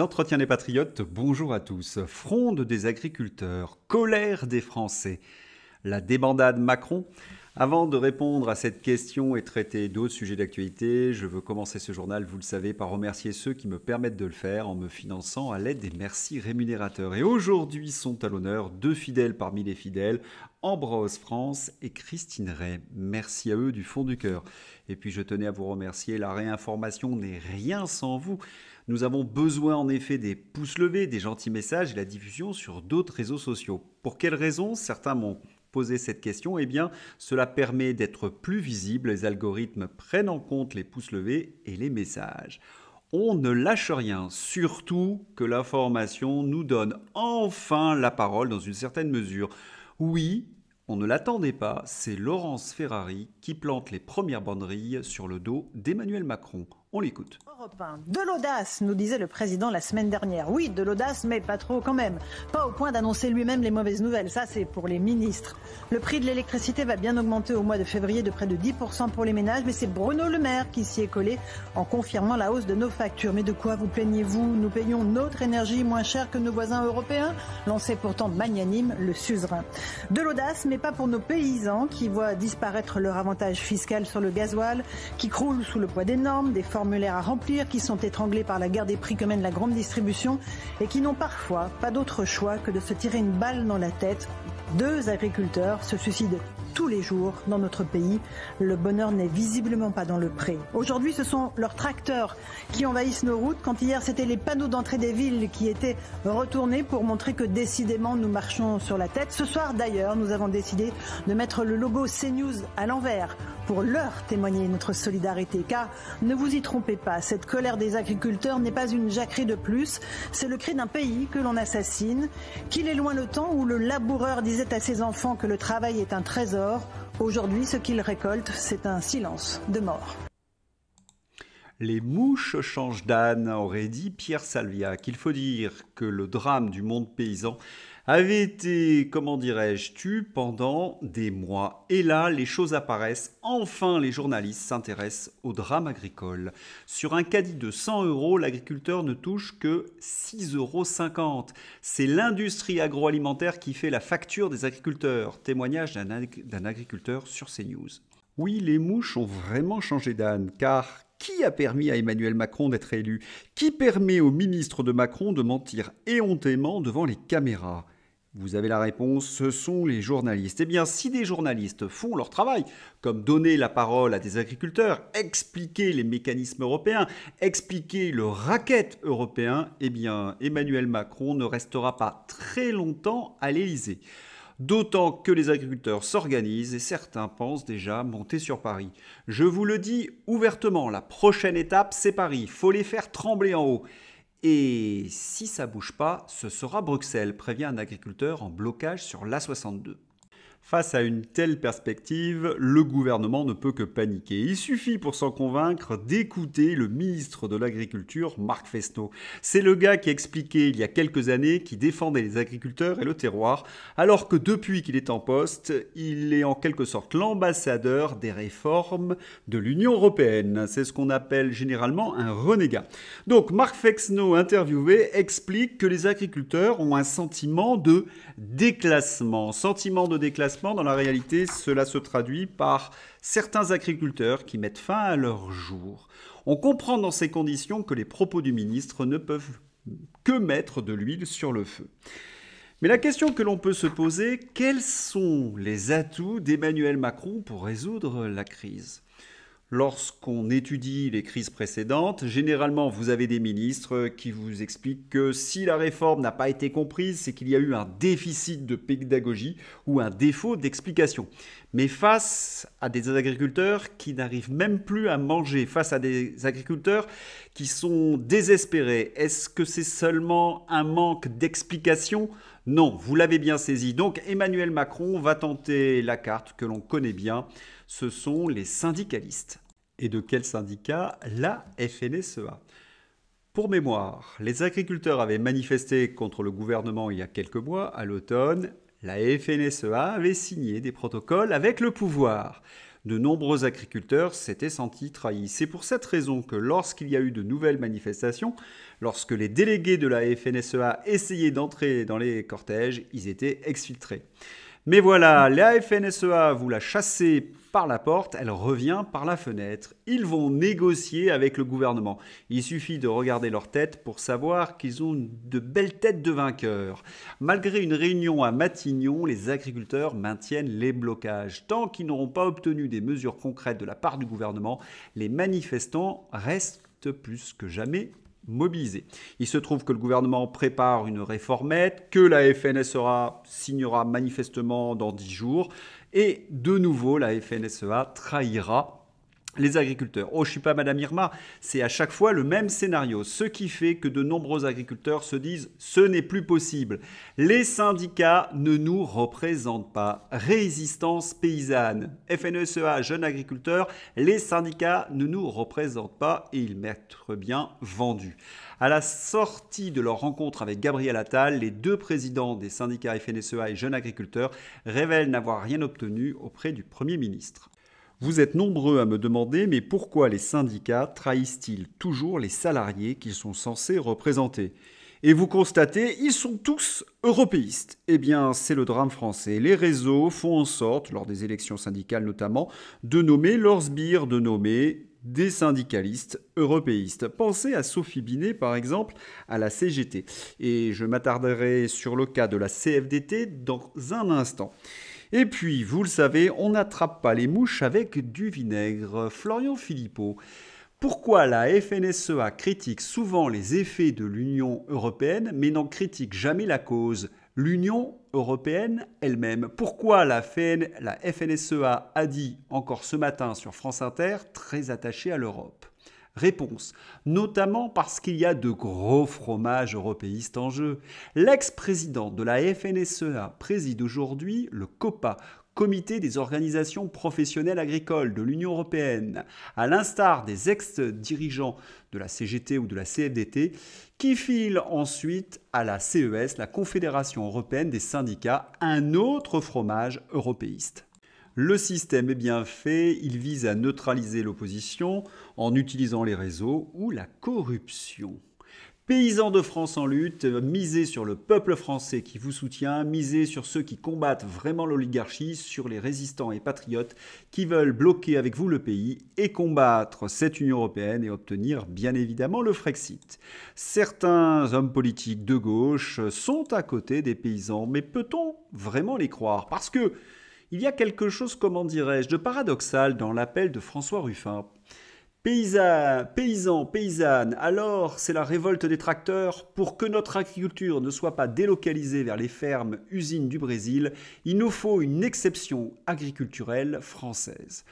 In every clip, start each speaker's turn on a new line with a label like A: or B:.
A: Entretien entretiens des patriotes, bonjour à tous. Fronde des agriculteurs, colère des Français, la débandade Macron. Avant de répondre à cette question et traiter d'autres sujets d'actualité, je veux commencer ce journal, vous le savez, par remercier ceux qui me permettent de le faire en me finançant à l'aide des merci rémunérateurs. Et aujourd'hui sont à l'honneur deux fidèles parmi les fidèles, Ambrose France et Christine Ray. Merci à eux du fond du cœur. Et puis je tenais à vous remercier, la réinformation n'est rien sans vous. Nous avons besoin en effet des pouces levés, des gentils messages et la diffusion sur d'autres réseaux sociaux. Pour quelles raisons Certains m'ont posé cette question. Eh bien, cela permet d'être plus visible. Les algorithmes prennent en compte les pouces levés et les messages on ne lâche rien, surtout que l'information nous donne enfin la parole dans une certaine mesure. Oui, on ne l'attendait pas, c'est Laurence Ferrari qui plante les premières banderilles sur le dos d'Emmanuel Macron. On l'écoute.
B: De l'audace, nous disait le président la semaine dernière. Oui, de l'audace, mais pas trop quand même. Pas au point d'annoncer lui-même les mauvaises nouvelles. Ça, c'est pour les ministres. Le prix de l'électricité va bien augmenter au mois de février de près de 10% pour les ménages, mais c'est Bruno Le Maire qui s'y est collé en confirmant la hausse de nos factures. Mais de quoi vous plaignez-vous Nous payons notre énergie moins chère que nos voisins européens Lançait pourtant magnanime le suzerain. De l'audace, mais pas pour nos paysans qui voient disparaître leur avantage fiscal sur le gasoil, qui croule sous le poids des normes, des formes formulaires à remplir, qui sont étranglés par la guerre des prix que mène la grande distribution et qui n'ont parfois pas d'autre choix que de se tirer une balle dans la tête. Deux agriculteurs se suicident tous les jours dans notre pays. Le bonheur n'est visiblement pas dans le pré. Aujourd'hui, ce sont leurs tracteurs qui envahissent nos routes, quand hier, c'était les panneaux d'entrée des villes qui étaient retournés pour montrer que décidément, nous marchons sur la tête. Ce soir, d'ailleurs, nous avons décidé de mettre le logo CNews à l'envers pour leur témoigner notre solidarité. Car ne vous y trompez pas, cette colère des agriculteurs n'est pas une jacquerie de plus, c'est le cri d'un pays que l'on assassine. Qu'il est loin le temps où le laboureur disait à ses enfants que le travail est un trésor Aujourd'hui, ce qu'il récolte c'est un silence de mort.
A: Les mouches changent d'âne, aurait dit Pierre Salviac. qu'il faut dire que le drame du monde paysan avait été, comment dirais-je, tu pendant des mois. Et là, les choses apparaissent. Enfin, les journalistes s'intéressent au drame agricole. Sur un caddie de 100 euros, l'agriculteur ne touche que 6,50 euros. C'est l'industrie agroalimentaire qui fait la facture des agriculteurs. Témoignage d'un agriculteur sur CNews. Oui, les mouches ont vraiment changé d'âne, car qui a permis à Emmanuel Macron d'être élu Qui permet au ministre de Macron de mentir éhontément devant les caméras vous avez la réponse, ce sont les journalistes. Eh bien, si des journalistes font leur travail, comme donner la parole à des agriculteurs, expliquer les mécanismes européens, expliquer le racket européen, eh bien, Emmanuel Macron ne restera pas très longtemps à l'Élysée. D'autant que les agriculteurs s'organisent et certains pensent déjà monter sur Paris. Je vous le dis ouvertement, la prochaine étape, c'est Paris. Faut les faire trembler en haut. Et si ça bouge pas, ce sera Bruxelles, prévient un agriculteur en blocage sur l'A62. Face à une telle perspective, le gouvernement ne peut que paniquer. Il suffit pour s'en convaincre d'écouter le ministre de l'Agriculture, Marc Fesneau. C'est le gars qui expliquait il y a quelques années qu'il défendait les agriculteurs et le terroir, alors que depuis qu'il est en poste, il est en quelque sorte l'ambassadeur des réformes de l'Union européenne. C'est ce qu'on appelle généralement un renégat. Donc Marc Fesneau, interviewé, explique que les agriculteurs ont un sentiment de déclassement. Sentiment de déclassement dans la réalité, cela se traduit par certains agriculteurs qui mettent fin à leur jour. On comprend dans ces conditions que les propos du ministre ne peuvent que mettre de l'huile sur le feu. Mais la question que l'on peut se poser, quels sont les atouts d'Emmanuel Macron pour résoudre la crise Lorsqu'on étudie les crises précédentes, généralement vous avez des ministres qui vous expliquent que si la réforme n'a pas été comprise, c'est qu'il y a eu un déficit de pédagogie ou un défaut d'explication. Mais face à des agriculteurs qui n'arrivent même plus à manger, face à des agriculteurs qui sont désespérés, est-ce que c'est seulement un manque d'explication Non, vous l'avez bien saisi. Donc Emmanuel Macron va tenter la carte que l'on connaît bien ce sont les syndicalistes. Et de quel syndicat La FNSEA. Pour mémoire, les agriculteurs avaient manifesté contre le gouvernement il y a quelques mois, à l'automne. La FNSEA avait signé des protocoles avec le pouvoir. De nombreux agriculteurs s'étaient sentis trahis. C'est pour cette raison que lorsqu'il y a eu de nouvelles manifestations, lorsque les délégués de la FNSEA essayaient d'entrer dans les cortèges, ils étaient exfiltrés. Mais voilà, la FNSEA, vous la chassez par la porte, elle revient par la fenêtre. Ils vont négocier avec le gouvernement. Il suffit de regarder leur tête pour savoir qu'ils ont de belles têtes de vainqueurs. Malgré une réunion à Matignon, les agriculteurs maintiennent les blocages. Tant qu'ils n'auront pas obtenu des mesures concrètes de la part du gouvernement, les manifestants restent plus que jamais mobilisé Il se trouve que le gouvernement prépare une réformette, que la FNSEA signera manifestement dans 10 jours, et de nouveau la FNSEA trahira les agriculteurs. Oh, je suis pas Madame Irma, c'est à chaque fois le même scénario, ce qui fait que de nombreux agriculteurs se disent ce n'est plus possible. Les syndicats ne nous représentent pas. Résistance paysanne, FNSEA, e jeunes agriculteurs, les syndicats ne nous représentent pas et ils mettent bien vendu. À la sortie de leur rencontre avec Gabriel Attal, les deux présidents des syndicats FNSEA e et jeunes agriculteurs révèlent n'avoir rien obtenu auprès du Premier ministre. Vous êtes nombreux à me demander, mais pourquoi les syndicats trahissent-ils toujours les salariés qu'ils sont censés représenter Et vous constatez, ils sont tous européistes. Eh bien, c'est le drame français. Les réseaux font en sorte, lors des élections syndicales notamment, de nommer leurs sbires, de nommer des syndicalistes européistes. Pensez à Sophie Binet, par exemple, à la CGT. Et je m'attarderai sur le cas de la CFDT dans un instant. Et puis, vous le savez, on n'attrape pas les mouches avec du vinaigre. Florian Philippot. Pourquoi la FNSEA critique souvent les effets de l'Union européenne mais n'en critique jamais la cause L'Union européenne elle-même. Pourquoi la, FN, la FNSEA a dit encore ce matin sur France Inter très attachée à l'Europe Réponse. Notamment parce qu'il y a de gros fromages européistes en jeu. L'ex-président de la FNSEA préside aujourd'hui le COPA, Comité des organisations professionnelles agricoles de l'Union européenne, à l'instar des ex-dirigeants de la CGT ou de la CFDT, qui filent ensuite à la CES, la Confédération européenne des syndicats, un autre fromage européiste. Le système est bien fait, il vise à neutraliser l'opposition en utilisant les réseaux ou la corruption. Paysans de France en lutte, misez sur le peuple français qui vous soutient, misez sur ceux qui combattent vraiment l'oligarchie, sur les résistants et patriotes qui veulent bloquer avec vous le pays et combattre cette Union européenne et obtenir bien évidemment le Frexit. Certains hommes politiques de gauche sont à côté des paysans, mais peut-on vraiment les croire Parce que il y a quelque chose, comment dirais-je, de paradoxal dans l'appel de François Ruffin. Paysans, paysans, paysannes, alors c'est la révolte des tracteurs. Pour que notre agriculture ne soit pas délocalisée vers les fermes usines du Brésil, il nous faut une exception agriculturelle française.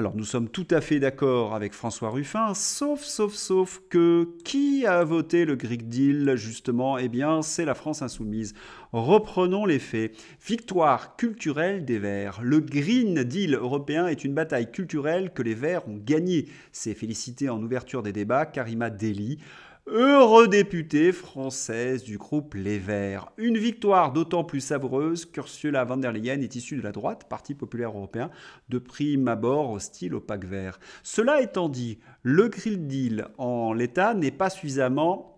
A: Alors nous sommes tout à fait d'accord avec François Ruffin, sauf, sauf, sauf que qui a voté le Greek Deal justement Eh bien c'est la France insoumise. Reprenons les faits. Victoire culturelle des Verts. Le Green Deal européen est une bataille culturelle que les Verts ont gagnée. C'est félicité en ouverture des débats Karima Deli député française du groupe Les Verts. Une victoire d'autant plus savoureuse qu'Ursula von der Leyen est issue de la droite, Parti populaire européen, de prime abord hostile au pacte vert. Cela étant dit, le Green Deal en l'état n'est pas suffisamment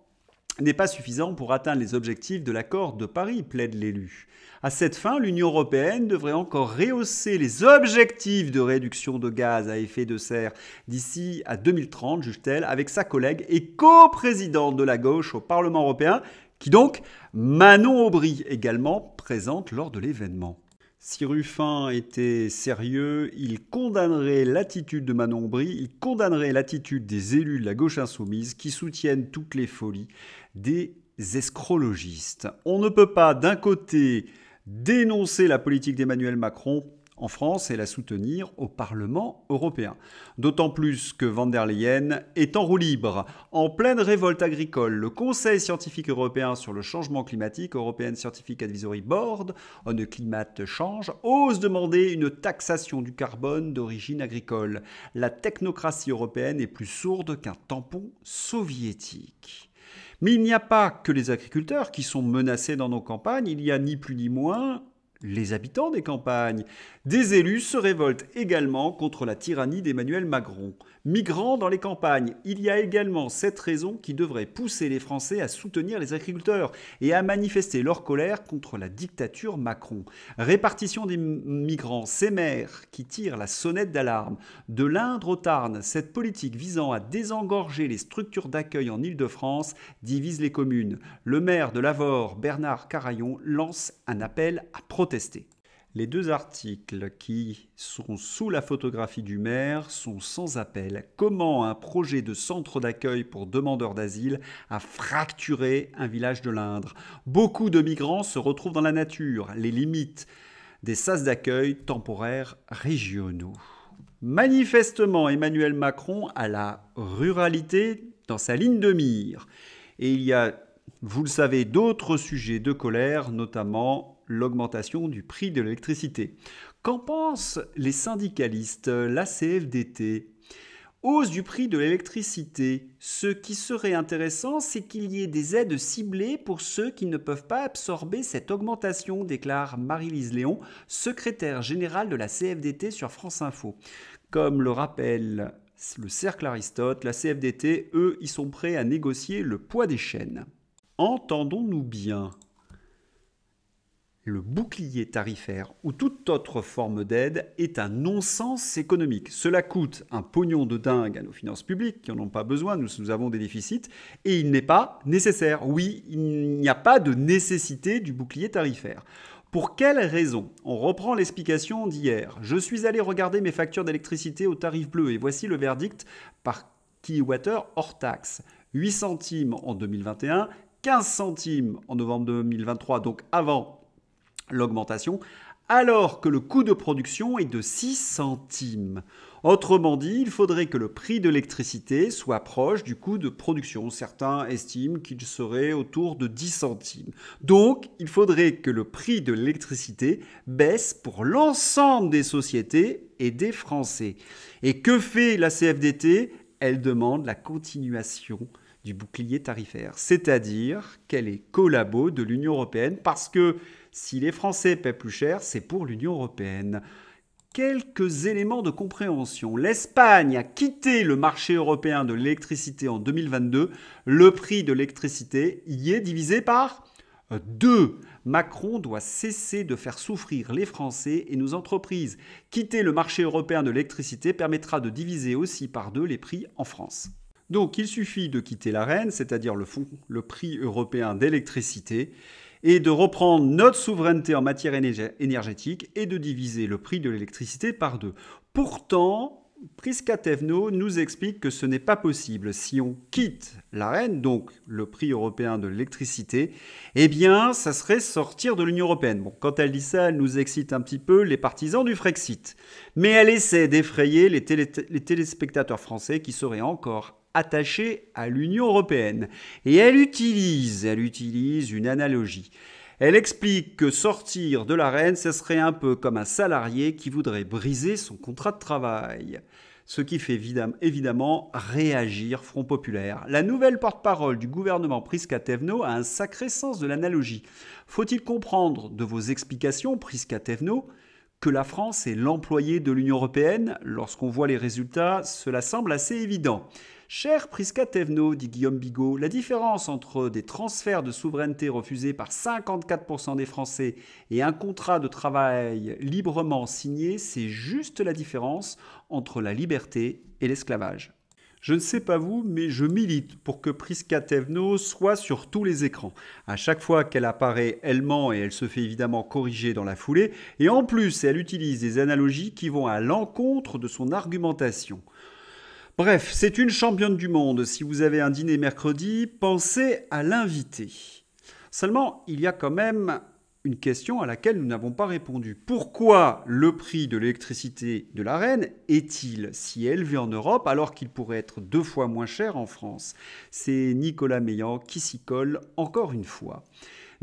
A: n'est pas suffisant pour atteindre les objectifs de l'accord de Paris, plaide l'élu. À cette fin, l'Union européenne devrait encore rehausser les objectifs de réduction de gaz à effet de serre d'ici à 2030, juge-t-elle, avec sa collègue et coprésidente de la gauche au Parlement européen, qui donc, Manon Aubry, également présente lors de l'événement. Si Ruffin était sérieux, il condamnerait l'attitude de Manon Brie, il condamnerait l'attitude des élus de la gauche insoumise qui soutiennent toutes les folies des escrologistes. On ne peut pas d'un côté dénoncer la politique d'Emmanuel Macron en France et la soutenir au Parlement européen. D'autant plus que van der Leyen est en roue libre. En pleine révolte agricole, le Conseil scientifique européen sur le changement climatique, European Scientific Advisory Board, on Climate Change, ose demander une taxation du carbone d'origine agricole. La technocratie européenne est plus sourde qu'un tampon soviétique. Mais il n'y a pas que les agriculteurs qui sont menacés dans nos campagnes, il y a ni plus ni moins les habitants des campagnes. Des élus se révoltent également contre la tyrannie d'Emmanuel Macron migrants dans les campagnes. Il y a également cette raison qui devrait pousser les Français à soutenir les agriculteurs et à manifester leur colère contre la dictature Macron. Répartition des migrants, ces maires qui tirent la sonnette d'alarme. De l'Indre au Tarn, cette politique visant à désengorger les structures d'accueil en ile de france divise les communes. Le maire de Lavore, Bernard Carayon, lance un appel à protester. Les deux articles qui sont sous la photographie du maire sont sans appel. Comment un projet de centre d'accueil pour demandeurs d'asile a fracturé un village de l'Indre. Beaucoup de migrants se retrouvent dans la nature, les limites des sas d'accueil temporaires régionaux. Manifestement, Emmanuel Macron a la ruralité dans sa ligne de mire. Et il y a, vous le savez, d'autres sujets de colère, notamment l'augmentation du prix de l'électricité. Qu'en pensent les syndicalistes, la CFDT Hausse du prix de l'électricité. Ce qui serait intéressant, c'est qu'il y ait des aides ciblées pour ceux qui ne peuvent pas absorber cette augmentation, déclare Marie-Lise Léon, secrétaire générale de la CFDT sur France Info. Comme le rappelle le cercle Aristote, la CFDT, eux, ils sont prêts à négocier le poids des chaînes. Entendons-nous bien, le bouclier tarifaire ou toute autre forme d'aide est un non-sens économique. Cela coûte un pognon de dingue à nos finances publiques qui n'en ont pas besoin, nous, nous, avons des déficits, et il n'est pas nécessaire. Oui, il n'y a pas de nécessité du bouclier tarifaire. Pour quelle raison On reprend l'explication d'hier. Je suis allé regarder mes factures d'électricité au tarif bleu et voici le verdict par Kiwater hors taxe. 8 centimes en 2021, 15 centimes en novembre 2023, donc avant l'augmentation, alors que le coût de production est de 6 centimes. Autrement dit, il faudrait que le prix de l'électricité soit proche du coût de production. Certains estiment qu'il serait autour de 10 centimes. Donc, il faudrait que le prix de l'électricité baisse pour l'ensemble des sociétés et des Français. Et que fait la CFDT Elle demande la continuation du bouclier tarifaire, c'est-à-dire qu'elle est collabo de l'Union européenne parce que si les Français paient plus cher, c'est pour l'Union européenne quelques éléments de compréhension. L'Espagne a quitté le marché européen de l'électricité en 2022. Le prix de l'électricité y est divisé par 2. Macron doit cesser de faire souffrir les Français et nos entreprises. Quitter le marché européen de l'électricité permettra de diviser aussi par deux les prix en France. Donc il suffit de quitter la c'est-à-dire le, le prix européen d'électricité, et de reprendre notre souveraineté en matière énergétique et de diviser le prix de l'électricité par deux. Pourtant, Priska Tevno nous explique que ce n'est pas possible. Si on quitte l'arène, donc le prix européen de l'électricité, eh bien, ça serait sortir de l'Union européenne. Bon, quand elle dit ça, elle nous excite un petit peu, les partisans du Frexit. Mais elle essaie d'effrayer les, les téléspectateurs français qui seraient encore attachée à l'Union européenne. Et elle utilise, elle utilise une analogie. Elle explique que sortir de l'arène, ce serait un peu comme un salarié qui voudrait briser son contrat de travail. Ce qui fait évidemment réagir Front Populaire. La nouvelle porte-parole du gouvernement Prisca Tevno a un sacré sens de l'analogie. Faut-il comprendre de vos explications, Prisca Tevno, que la France est l'employé de l'Union européenne Lorsqu'on voit les résultats, cela semble assez évident. Cher Prisca Tevno, dit Guillaume Bigot, la différence entre des transferts de souveraineté refusés par 54% des Français et un contrat de travail librement signé, c'est juste la différence entre la liberté et l'esclavage. Je ne sais pas vous, mais je milite pour que Prisca Tevno soit sur tous les écrans. À chaque fois qu'elle apparaît, elle ment et elle se fait évidemment corriger dans la foulée. Et en plus, elle utilise des analogies qui vont à l'encontre de son argumentation. Bref, c'est une championne du monde. Si vous avez un dîner mercredi, pensez à l'inviter. Seulement, il y a quand même une question à laquelle nous n'avons pas répondu. Pourquoi le prix de l'électricité de la reine est-il si élevé en Europe alors qu'il pourrait être deux fois moins cher en France C'est Nicolas Meillan qui s'y colle encore une fois.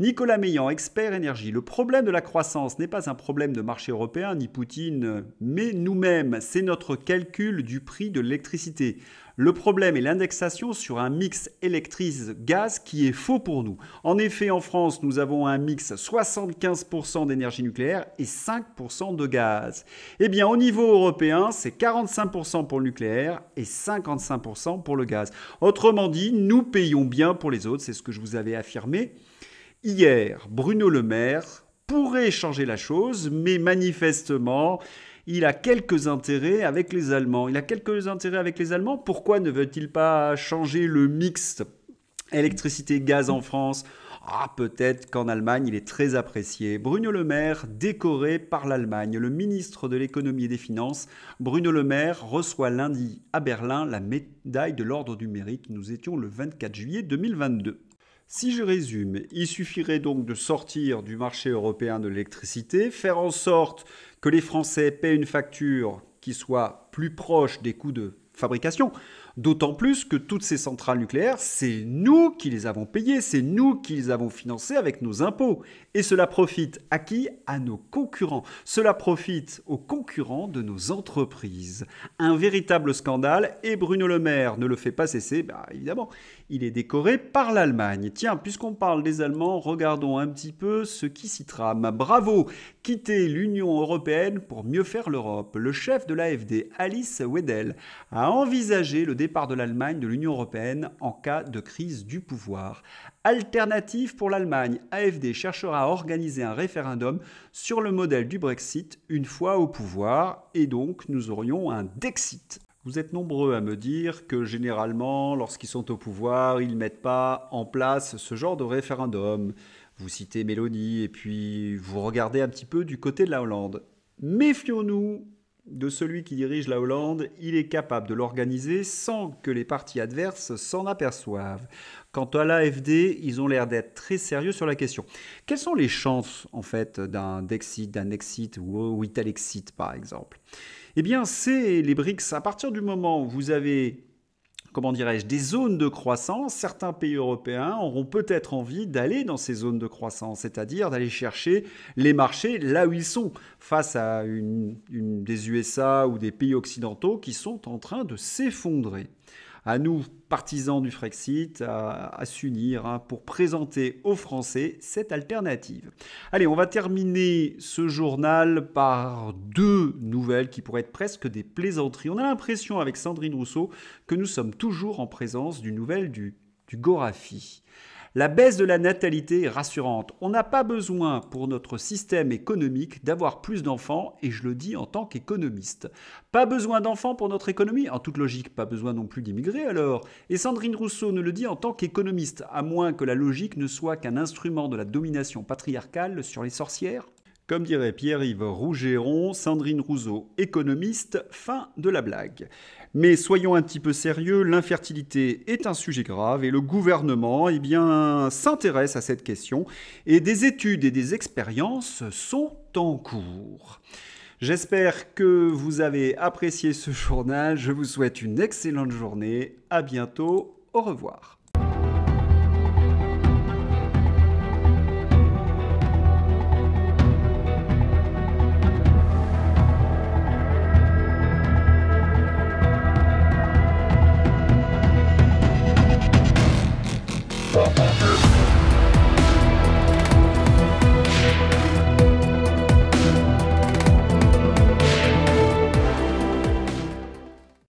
A: Nicolas Meillan, expert énergie. Le problème de la croissance n'est pas un problème de marché européen ni Poutine, mais nous-mêmes. C'est notre calcul du prix de l'électricité. Le problème est l'indexation sur un mix électrice-gaz qui est faux pour nous. En effet, en France, nous avons un mix 75% d'énergie nucléaire et 5% de gaz. Eh bien, au niveau européen, c'est 45% pour le nucléaire et 55% pour le gaz. Autrement dit, nous payons bien pour les autres, c'est ce que je vous avais affirmé. Hier, Bruno Le Maire pourrait changer la chose, mais manifestement, il a quelques intérêts avec les Allemands. Il a quelques intérêts avec les Allemands. Pourquoi ne veut-il pas changer le mix électricité-gaz en France ah, peut-être qu'en Allemagne, il est très apprécié. Bruno Le Maire, décoré par l'Allemagne, le ministre de l'économie et des finances, Bruno Le Maire reçoit lundi à Berlin la médaille de l'ordre du mérite. Nous étions le 24 juillet 2022. Si je résume, il suffirait donc de sortir du marché européen de l'électricité, faire en sorte que les Français paient une facture qui soit plus proche des coûts de fabrication. D'autant plus que toutes ces centrales nucléaires, c'est nous qui les avons payées, c'est nous qui les avons financées avec nos impôts. Et cela profite à qui À nos concurrents. Cela profite aux concurrents de nos entreprises. Un véritable scandale, et Bruno Le Maire ne le fait pas cesser, bah, évidemment. Il est décoré par l'Allemagne. Tiens, puisqu'on parle des Allemands, regardons un petit peu ce qui s'y trame. Bravo Quitter l'Union européenne pour mieux faire l'Europe. Le chef de l'AFD, Alice Wedel, a envisagé le départ de l'Allemagne de l'Union européenne en cas de crise du pouvoir. Alternative pour l'Allemagne, AFD cherchera à organiser un référendum sur le modèle du Brexit une fois au pouvoir, et donc nous aurions un Dexit. Vous êtes nombreux à me dire que généralement, lorsqu'ils sont au pouvoir, ils ne mettent pas en place ce genre de référendum. Vous citez Mélanie et puis vous regardez un petit peu du côté de la Hollande. Méfions-nous de celui qui dirige la Hollande, il est capable de l'organiser sans que les partis adverses s'en aperçoivent. Quant à l'AFD, ils ont l'air d'être très sérieux sur la question. Quelles sont les chances, en fait, d'un Dexit, d'un Exit ou, ou Italexit, par exemple Eh bien, c'est les BRICS. À partir du moment où vous avez comment dirais-je, des zones de croissance, certains pays européens auront peut-être envie d'aller dans ces zones de croissance, c'est-à-dire d'aller chercher les marchés là où ils sont, face à des USA ou des pays occidentaux qui sont en train de s'effondrer à nous, partisans du Frexit, à, s'unir hein, pour présenter aux Français cette alternative. Allez, on va terminer ce journal par deux nouvelles qui pourraient être presque des plaisanteries. On a l'impression avec Sandrine Rousseau que nous sommes toujours en présence d'une nouvelle du Gorafi. La baisse de la natalité est rassurante. On n'a pas besoin pour notre système économique d'avoir plus d'enfants, et je le dis en tant qu'économiste. Pas besoin d'enfants pour notre économie, en toute logique, pas besoin non plus d'immigrés alors. Et Sandrine Rousseau ne le dit en tant qu'économiste, à moins que la logique ne soit qu'un instrument de la domination patriarcale sur les sorcières comme dirait Pierre-Yves Rougeron, Sandrine Rousseau, économiste, fin de la blague. Mais soyons un petit peu sérieux, l'infertilité est un sujet grave et le gouvernement eh bien, s'intéresse à cette question et des études et des expériences sont en cours. J'espère que vous avez apprécié ce journal, je vous souhaite une excellente journée, à bientôt, au revoir.